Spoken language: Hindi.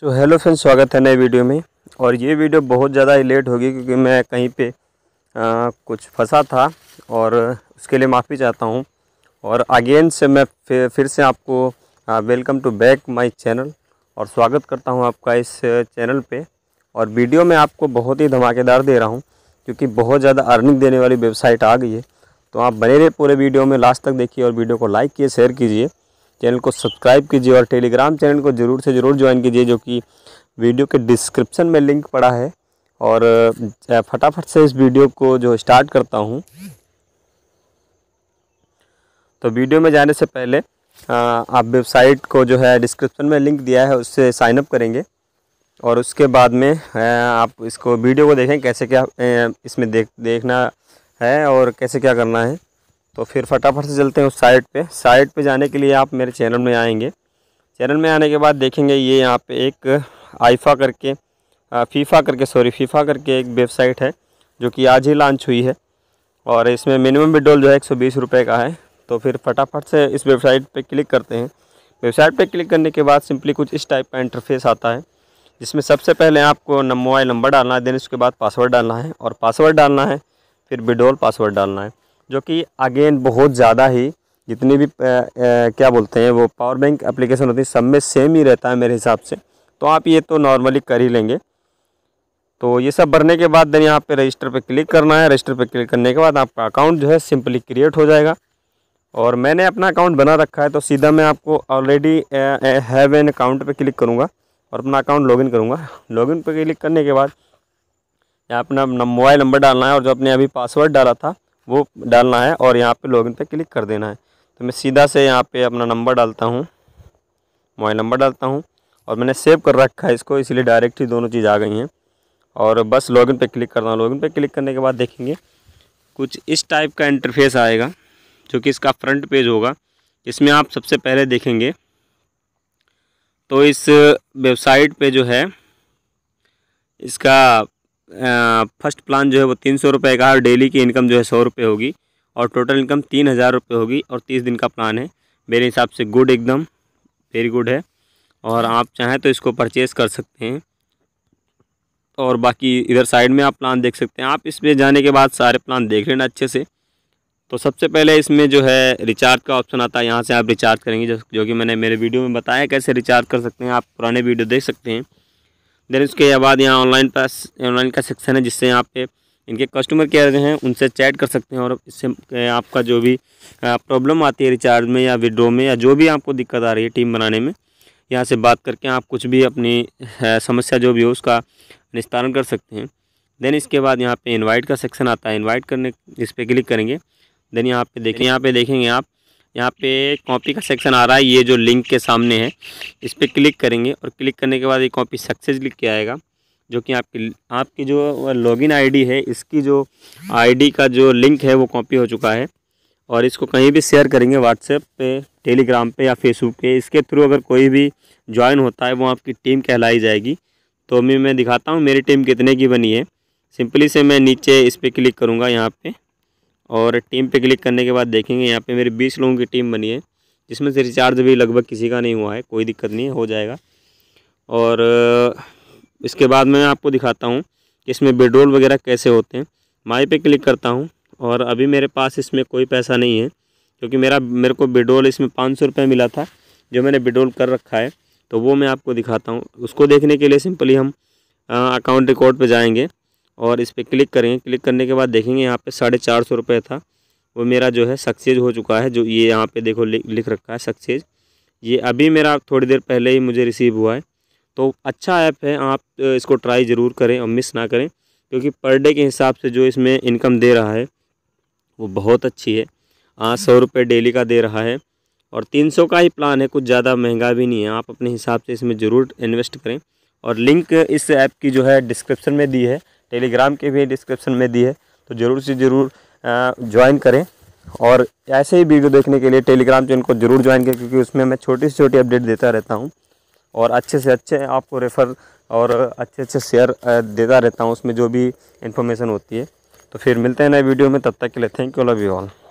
सो हेलो फ्रेंड्स स्वागत है नए वीडियो में और ये वीडियो बहुत ज़्यादा ही लेट होगी क्योंकि मैं कहीं पे आ, कुछ फंसा था और उसके लिए माफ़ी चाहता हूँ और अगेन से मैं फिर फिर से आपको welcome to back my channel और स्वागत करता हूँ आपका इस चैनल पे और वीडियो में आपको बहुत ही धमाकेदार दे रहा हूँ क्योंकि बहुत ज़्यादा अर्निंग देने वाली वेबसाइट आ गई है तो आप बने रहे पूरे वीडियो में लास्ट तक देखिए और वीडियो को लाइक किए शेयर कीजिए चैनल को सब्सक्राइब कीजिए और टेलीग्राम चैनल को ज़रूर से ज़रूर ज्वाइन कीजिए जो कि वीडियो के डिस्क्रिप्शन में लिंक पड़ा है और फटाफट से इस वीडियो को जो स्टार्ट करता हूँ तो वीडियो में जाने से पहले आप वेबसाइट को जो है डिस्क्रिप्शन में लिंक दिया है उससे साइनअप करेंगे और उसके बाद में आप इसको वीडियो को देखें कैसे क्या इसमें देख देखना है और कैसे क्या करना है तो फिर फटाफट से चलते हैं उस साइट पे साइट पे जाने के लिए आप मेरे चैनल में आएंगे चैनल में आने के बाद देखेंगे ये यहाँ पे एक आईफा करके फीफा करके सॉरी फीफा करके एक वेबसाइट है जो कि आज ही लॉन्च हुई है और इसमें मिनिमम विड्रोल जो है एक सौ का है तो फिर फटाफट से इस वेबसाइट पर क्लिक करते हैं वेबसाइट पर क्लिक करने के बाद सिंपली कुछ इस टाइप का इंटरफेस आता है जिसमें सबसे पहले आपको मोबाइल नंबर डालना है देन उसके बाद पासवर्ड डालना है और पासवर्ड डालना है फिर विड्रोल पासवर्ड डालना है जो कि अगेन बहुत ज़्यादा ही जितने भी आ, आ, क्या बोलते हैं वो पावर बैंक अप्लीकेशन होती है सब में सेम ही रहता है मेरे हिसाब से तो आप ये तो नॉर्मली कर ही लेंगे तो ये सब भरने के बाद देन यहाँ पे रजिस्टर पे क्लिक करना है रजिस्टर पे क्लिक करने के बाद आपका अकाउंट जो है सिंपली क्रिएट हो जाएगा और मैंने अपना अकाउंट बना रखा है तो सीधा मैं आपको ऑलरेडी हैव एन अकाउंट पे क्लिक करूँगा और अपना अकाउंट लॉगिन करूँगा लॉगिन पे क्लिक करने के बाद यहाँ अपना मोबाइल नंबर डालना है और जो अपने अभी पासवर्ड डाला था वो डालना है और यहाँ पे लॉगिन पे क्लिक कर देना है तो मैं सीधा से यहाँ पे अपना नंबर डालता हूँ मोबाइल नंबर डालता हूँ और मैंने सेव कर रखा है इसको इसलिए डायरेक्ट ही दोनों चीज़ आ गई हैं और बस लॉगिन पे क्लिक करता हूँ लॉगिन पे क्लिक करने के बाद देखेंगे कुछ इस टाइप का इंटरफेस आएगा जो कि इसका फ्रंट पेज होगा इसमें आप सबसे पहले देखेंगे तो इस वेबसाइट पर जो है इसका फर्स्ट प्लान जो है वो तीन सौ रुपये का और डेली की इनकम जो है सौ रुपये होगी और टोटल इनकम तीन हज़ार रुपये होगी और तीस दिन का प्लान है मेरे हिसाब से गुड एकदम वेरी गुड है और आप चाहें तो इसको परचेज़ कर सकते हैं और बाकी इधर साइड में आप प्लान देख सकते हैं आप इसमें जाने के बाद सारे प्लान देख लेना अच्छे से तो सबसे पहले इसमें जो है रिचार्ज का ऑप्शन आता है यहाँ से आप रिचार्ज करेंगे जो जो कि मैंने मेरे वीडियो में बताया कैसे रिचार्ज कर सकते हैं आप पुराने वीडियो देख सकते हैं देन उसके बाद यहाँ ऑनलाइन पास ऑनलाइन का सेक्शन है जिससे यहाँ पे इनके कस्टमर केयर जो हैं उनसे चैट कर सकते हैं और इससे आपका जो भी प्रॉब्लम आती है रिचार्ज में या विड्रो में या जो भी आपको दिक्कत आ रही है टीम बनाने में यहाँ से बात करके आप कुछ भी अपनी समस्या जो भी हो उसका निस्तारण कर सकते हैं देन इसके बाद यहाँ पे इनवाइट का सेक्शन आता है इनवाइट करने इस पर क्लिक करेंगे देन यहाँ पे देखें यहाँ पे देखेंगे आप यहाँ पे कॉपी का सेक्शन आ रहा है ये जो लिंक के सामने है इस पर क्लिक करेंगे और क्लिक करने के बाद ये कॉपी सक्सेस लिख के आएगा जो कि आपकी आपकी जो लॉगिन आईडी है इसकी जो आईडी का जो लिंक है वो कॉपी हो चुका है और इसको कहीं भी शेयर करेंगे व्हाट्सएप पे टेलीग्राम पे या फेसबुक पे इसके थ्रू अगर कोई भी ज्वाइन होता है वो आपकी टीम कहलाई जाएगी तो मैं मैं दिखाता हूँ मेरी टीम कितने की बनी है सिंपली से मैं नीचे इस पर क्लिक करूँगा यहाँ पर और टीम पे क्लिक करने के बाद देखेंगे यहाँ पे मेरी बीस लोगों की टीम बनी है जिसमें से रिचार्ज भी लगभग किसी का नहीं हुआ है कोई दिक्कत नहीं है हो जाएगा और इसके बाद मैं आपको दिखाता हूँ कि इसमें विड्रोल वगैरह कैसे होते हैं माई पे क्लिक करता हूँ और अभी मेरे पास इसमें कोई पैसा नहीं है क्योंकि मेरा मेरे को विड्रोल इसमें पाँच सौ रुपये मिला था जो मैंने विड्रोल कर रखा है तो वो मैं आपको दिखाता हूँ उसको देखने के लिए सिंपली हम अकाउंट रिकॉर्ड पर जाएँगे और इस पर क्लिक करेंगे क्लिक करने के बाद देखेंगे यहाँ पे साढ़े चार सौ रुपये था वो मेरा जो है सक्सेज हो चुका है जो ये यहाँ पे देखो लिख रखा है सक्सेज ये अभी मेरा थोड़ी देर पहले ही मुझे रिसीव हुआ है तो अच्छा ऐप है आप इसको ट्राई ज़रूर करें और मिस ना करें क्योंकि पर डे के हिसाब से जो इसमें इनकम दे रहा है वो बहुत अच्छी है हाँ सौ रुपये डेली का दे रहा है और तीन सौ का ही प्लान है कुछ ज़्यादा महंगा भी नहीं है आप अपने हिसाब से इसमें ज़रूर इन्वेस्ट करें और लिंक इस ऐप की जो है डिस्क्रिप्शन में दी है टेलीग्राम के भी डिस्क्रिप्शन में दी है तो ज़रूर से ज़रूर ज्वाइन करें और ऐसे ही वीडियो देखने के लिए टेलीग्राम चैनल को जरूर ज्वाइन करें क्योंकि उसमें मैं छोटी से छोटी अपडेट देता रहता हूँ और अच्छे से अच्छे आपको रेफ़र और अच्छे अच्छे शेयर देता रहता हूँ उसमें जो भी इन्फॉर्मेशन होती है तो फिर मिलते हैं नए वीडियो में तब तक के लिए thank you love you all